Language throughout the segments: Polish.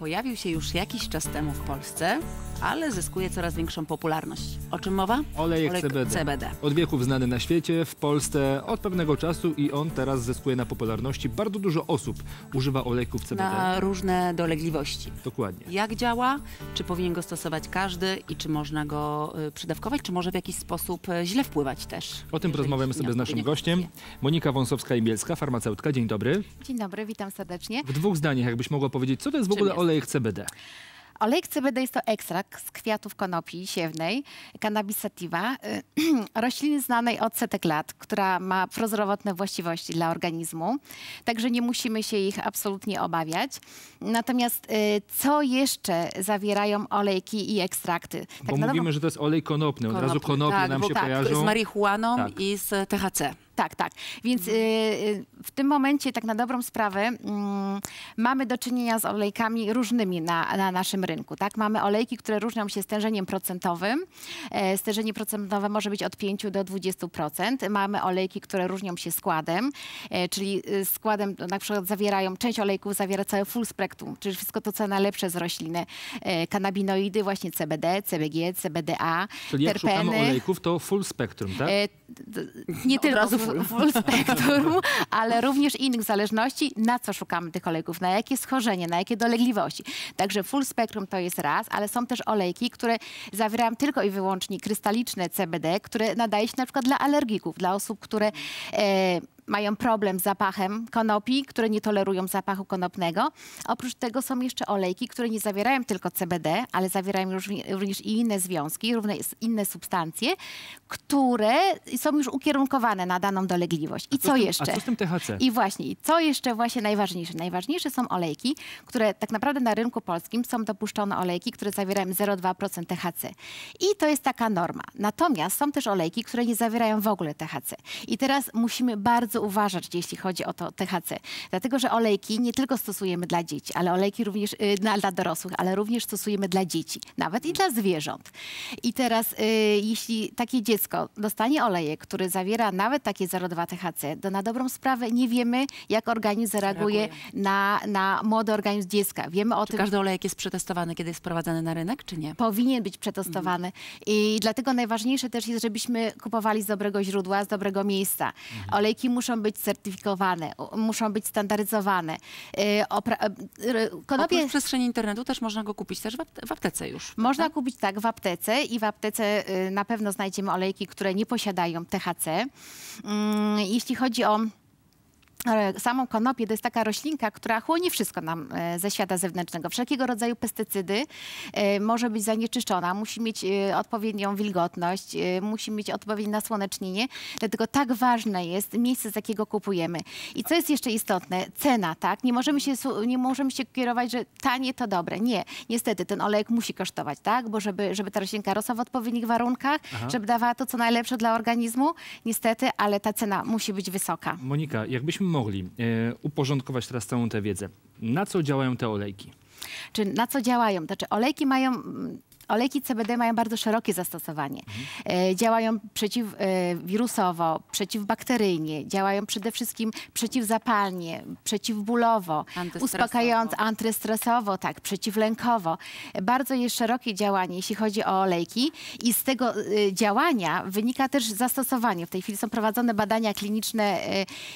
pojawił się już jakiś czas temu w Polsce, ale zyskuje coraz większą popularność. O czym mowa? Olejek, Olejek CBD. CBD. Od wieków znany na świecie, w Polsce od pewnego czasu i on teraz zyskuje na popularności. Bardzo dużo osób używa olejków CBD. Na różne dolegliwości. Dokładnie. Jak działa? Czy powinien go stosować każdy i czy można go y, przydawkować, czy może w jakiś sposób y, źle wpływać też? O tym porozmawiamy sobie z naszym gościem. Monika Wąsowska-Imielska, farmaceutka. Dzień dobry. Dzień dobry, witam serdecznie. W dwóch zdaniach, jakbyś mogła powiedzieć, co to jest w ogóle olejek? olejek CBD? Olejek CBD jest to ekstrakt z kwiatów konopi siewnej, cannabis sativa, y, rośliny znanej od setek lat, która ma prozdrowotne właściwości dla organizmu, także nie musimy się ich absolutnie obawiać. Natomiast y, co jeszcze zawierają olejki i ekstrakty? Tak Bo mówimy, że to jest olej konopny, od konopny. razu konopny tak, nam się tak, kojarzą. Z marihuaną tak. i z THC. Tak, tak. Więc mhm. y, y, w tym momencie, tak na dobrą sprawę, y, mamy do czynienia z olejkami różnymi na, na, naszym rynku. Tak? Mamy olejki, które różnią się stężeniem procentowym. E, stężenie procentowe może być od 5 do 20%. Mamy olejki, które różnią się składem, e, czyli y, składem na przykład zawierają, część olejków zawiera cały full spectrum, czyli wszystko to, co najlepsze z rośliny. E, kanabinoidy, właśnie CBD, CBG, CBDA, Czyli terpeny. szukamy olejków, to full spectrum, tak? E, nie tylko Full spektrum, ale również innych zależności, na co szukamy tych olejków, na jakie schorzenie, na jakie dolegliwości. Także full spektrum to jest raz, ale są też olejki, które zawierają tylko i wyłącznie krystaliczne CBD, które nadaje się na przykład dla alergików, dla osób, które e, mają problem z zapachem konopi, które nie tolerują zapachu konopnego. Oprócz tego są jeszcze olejki, które nie zawierają tylko CBD, ale zawierają również i inne związki, również inne substancje, które są już ukierunkowane na daną dolegliwość. I co, tym, jeszcze? A co z tym THC? I właśnie, i co jeszcze właśnie najważniejsze? Najważniejsze są olejki, które tak naprawdę na rynku polskim są dopuszczone olejki, które zawierają 0,2% THC. I to jest taka norma. Natomiast są też olejki, które nie zawierają w ogóle THC. I teraz musimy bardzo uważać, jeśli chodzi o to THC. Dlatego, że olejki nie tylko stosujemy dla dzieci, ale olejki również y, na dla dorosłych, ale również stosujemy dla dzieci, nawet i dla zwierząt. I teraz, y, jeśli takie dziecko dostanie olejek, który zawiera nawet takie 0,2 THC, to na dobrą sprawę nie wiemy, jak organizm zareaguje na, na młody organizm dziecka. Wiemy o czy tym. Każdy olejek jest przetestowany, kiedy jest wprowadzany na rynek, czy nie? Powinien być przetestowany. Mhm. I dlatego najważniejsze też jest, żebyśmy kupowali z dobrego źródła, z dobrego miejsca. Mhm. Olejki muszą muszą być certyfikowane, muszą być standaryzowane. Y, y, y, konopie... Oprócz przestrzeni internetu też można go kupić też w aptece już. Można kupić tak w aptece i w aptece na pewno znajdziemy olejki, które nie posiadają THC. Mm, jeśli chodzi o ale samą konopię to jest taka roślinka, która chłoni wszystko nam e, ze świata zewnętrznego. Wszelkiego rodzaju pestycydy e, może być zanieczyszczona, musi mieć e, odpowiednią wilgotność, musi mieć odpowiednie nasłonecznienie, dlatego tak ważne jest miejsce, z jakiego kupujemy. I co jest jeszcze istotne, cena, tak? Nie możemy się, nie możemy się kierować, że tanie to dobre. Nie, niestety ten olejek musi kosztować, tak? Bo żeby, żeby ta roślinka rosła w odpowiednich warunkach, Aha. żeby dawała to, co najlepsze dla organizmu, niestety, ale ta cena musi być wysoka. Monika, jakbyśmy mogli e, uporządkować teraz całą tę wiedzę, na co działają te olejki? Czy na co działają? Znaczy olejki mają mm, Olejki CBD mają bardzo szerokie zastosowanie. Mhm. Działają przeciwwirusowo, e, przeciwbakteryjnie, działają przede wszystkim przeciwzapalnie, przeciwbólowo, uspokajając antystresowo, tak, przeciwlękowo. E, bardzo jest szerokie działanie, jeśli chodzi o olejki i z tego działania wynika też zastosowanie. W tej chwili są prowadzone badania kliniczne,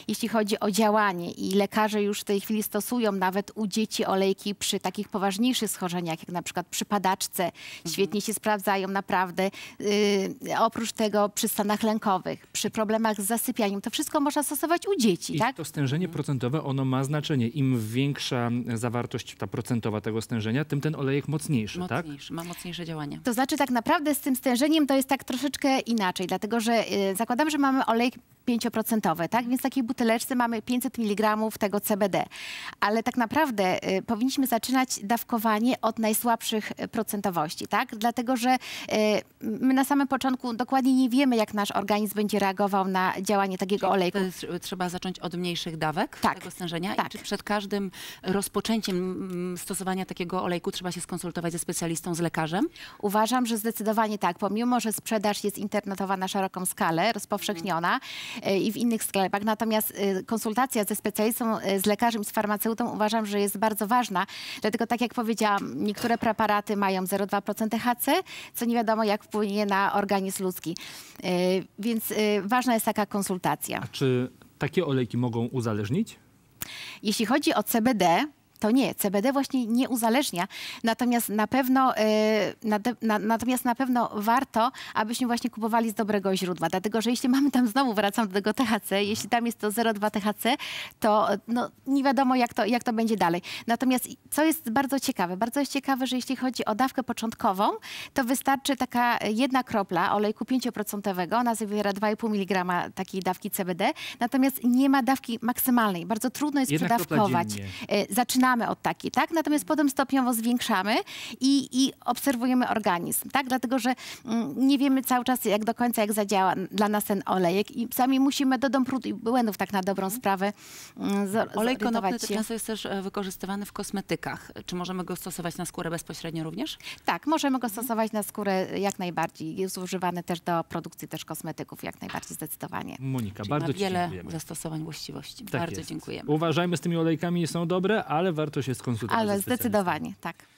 jeśli chodzi o działanie i lekarze już w tej chwili stosują nawet u dzieci olejki przy takich poważniejszych schorzeniach, jak na przykład przy padaczce, Świetnie się sprawdzają naprawdę. Yy, oprócz tego przy stanach lękowych, przy problemach z zasypianiem, to wszystko można stosować u dzieci, I tak? to stężenie procentowe, ono ma znaczenie. Im większa zawartość ta procentowa tego stężenia, tym ten olejek mocniejszy, tak? mocniejszy tak? ma mocniejsze działanie. To znaczy tak naprawdę z tym stężeniem to jest tak troszeczkę inaczej, dlatego że yy, zakładam, że mamy olejek 5%, tak? Więc w takiej buteleczce mamy 500 mg tego CBD. Ale tak naprawdę y, powinniśmy zaczynać dawkowanie od najsłabszych procentowości, tak? Dlatego, że e, my na samym początku dokładnie nie wiemy, jak nasz organizm będzie reagował na działanie takiego Czyli olejku. Trzeba zacząć od mniejszych dawek tak. tego stężenia tak. i przed każdym rozpoczęciem mm, stosowania takiego olejku trzeba się skonsultować ze specjalistą, z lekarzem? Uważam, że zdecydowanie tak, pomimo, że sprzedaż jest internetowa na szeroką skalę, rozpowszechniona mhm. e, i w innych sklepach, natomiast e, konsultacja ze specjalistą, z lekarzem, z farmaceutą uważam, że jest bardzo ważna, dlatego tak jak powiedziałam, niektóre preparaty mają 0,2% 100% THC, co nie wiadomo jak wpłynie na organizm ludzki. E, więc e, ważna jest taka konsultacja. A czy takie olejki mogą uzależnić? Jeśli chodzi o CBD, to nie. CBD właśnie nie uzależnia, natomiast na pewno, y, natomiast na pewno warto, abyśmy właśnie kupowali z dobrego źródła, dlatego że jeśli mamy tam, znowu wracam do tego THC, jeśli tam jest to 0,2 THC, to no, nie wiadomo jak to, jak to będzie dalej. Natomiast co jest bardzo ciekawe, bardzo jest ciekawe, że jeśli chodzi o dawkę początkową, to wystarczy taka jedna kropla olejku 5%, ona zawiera 2,5 mg takiej dawki CBD, natomiast nie ma dawki maksymalnej. Bardzo trudno jest jedna przedawkować. Y, zaczynamy zaczynamy od takiej, tak? Natomiast potem stopniowo zwiększamy i, i obserwujemy organizm, tak? Dlatego, że mm, nie wiemy cały czas jak do końca, jak zadziała dla nas ten olejek i sami musimy do dom prób i błędów tak na dobrą mhm. sprawę mm, Olej konopny często jest też e, wykorzystywany w kosmetykach. Czy możemy go stosować na skórę bezpośrednio również? Tak, możemy go mhm. stosować na skórę jak najbardziej. Jest używany też do produkcji też kosmetyków jak najbardziej zdecydowanie. Monika, Czyli bardzo ma wiele dziękujemy. zastosowań właściwości. Tak bardzo jest. dziękujemy. Uważajmy z tymi olejkami, są dobre, ale warto się skonsultować. Ale zdecydowanie, tak.